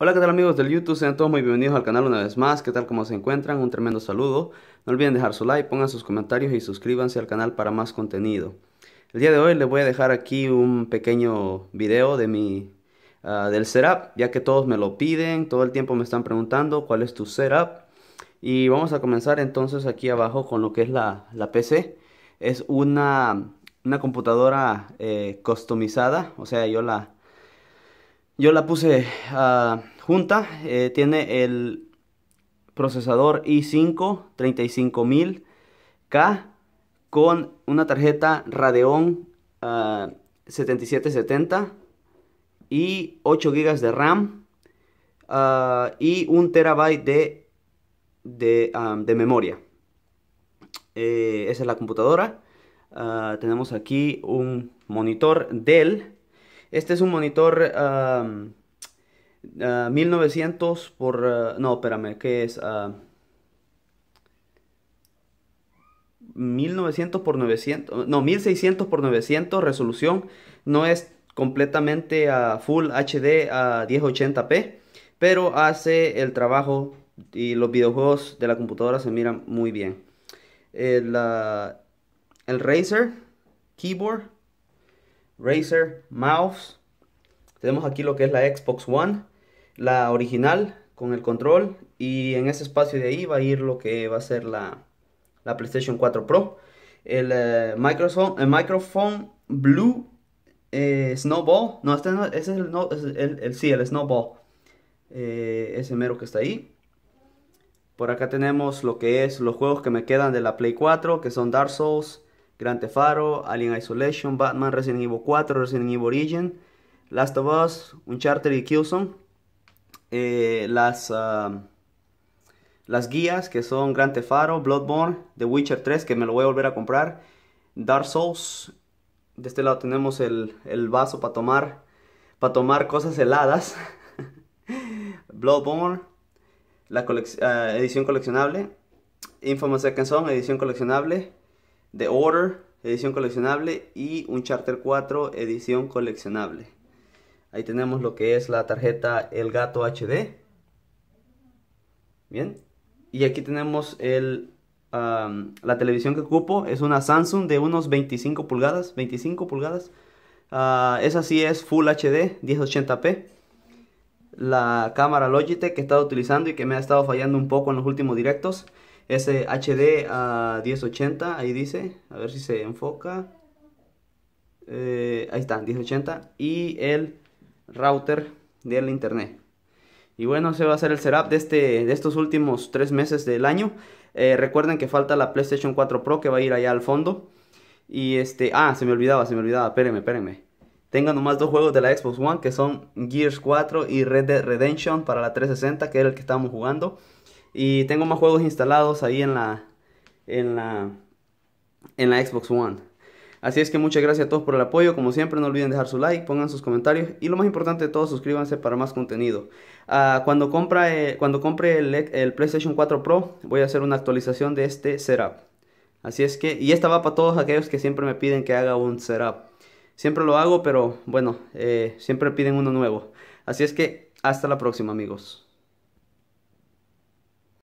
Hola, ¿qué tal amigos del YouTube? Sean todos muy bienvenidos al canal una vez más. ¿Qué tal? ¿Cómo se encuentran? Un tremendo saludo. No olviden dejar su like, pongan sus comentarios y suscríbanse al canal para más contenido. El día de hoy les voy a dejar aquí un pequeño video de mi, ah, del setup, ya que todos me lo piden, todo el tiempo me están preguntando cuál es tu setup. Y vamos a comenzar entonces aquí abajo con lo que es la, PC. Es una, computadora eh, customizada, o sea, yo la yo la puse ah, junta, eh, tiene el procesador i5 35000K con una tarjeta Radeon 7770 ah, y 8 GB de RAM ah, y 1 terabyte de, de, memoria. Eh, esa es la computadora. tenemos aquí un monitor Dell este es un monitor 1900 ah, por... Ah, no, espérame, que es? 1900 ah, por 900, no, 1600 por 900 resolución, no es completamente a full HD a 1080p, pero hace el trabajo y los videojuegos de la computadora se miran muy bien. El, el Razer Keyboard Razer, mouse. Tenemos aquí lo que es la Xbox One, la original con el control. Y en ese espacio de ahí va a ir lo que va a ser la, PlayStation 4 Pro. El, eh, el microphone Blue eh, Snowball. No, este no, ese es el, el, sí, el Snowball. Eh, ese mero que está ahí. Por acá tenemos lo que es los juegos que me quedan de la Play 4, que son Dark Souls, Gran Faro, Alien Isolation, Batman, Resident Evil 4, Resident Evil Origin, Last of Us, Uncharted y Killzone. Eh, las, ah, las guías que son Gran Faro, Bloodborne, The Witcher 3, que me lo voy a volver a comprar, Dark Souls. De este lado tenemos el, vaso para tomar, para tomar cosas heladas. Bloodborne, la ah, edición coleccionable. Infamous Second Son, edición coleccionable. The Order, edición coleccionable, y un Charter 4, edición coleccionable. Ahí tenemos lo que es la tarjeta El Gato HD. Bien. Y aquí tenemos el, la televisión que ocupo. Es una Samsung de unos 25 pulgadas. 25 pulgadas. Ah, esa sí es Full HD 1080p. La cámara Logitech que he estado utilizando y que me ha estado fallando un poco en los últimos directos. Es HD a 1080, ahí dice. A ver si se enfoca. Eh, ahí está, 1080. Y el router del internet. Y bueno, se va a ser el setup de, este, de estos últimos tres meses del año. Eh, recuerden que falta la PlayStation 4 Pro que va a ir allá al fondo. Y este, ah, se me olvidaba, se me olvidaba, espérenme, espérenme. Tengo nomás dos juegos de la Xbox One que son Gears 4 y Red Dead Redemption para la 360, que era el que estábamos jugando. Y tengo más juegos instalados ahí en la, en la, en la Xbox One. Así es que muchas gracias a todos por el apoyo. Como siempre, no olviden dejar su like, pongan sus comentarios y lo más importante de todo, suscríbanse para más contenido. Ah, cuando, compra, eh, cuando compre el, PlayStation 4 Pro, voy a hacer una actualización de este setup. Así es que, y esta va para todos aquellos que siempre me piden que haga un setup. Siempre lo hago, pero bueno, eh, siempre piden uno nuevo. Así es que, hasta la próxima, amigos.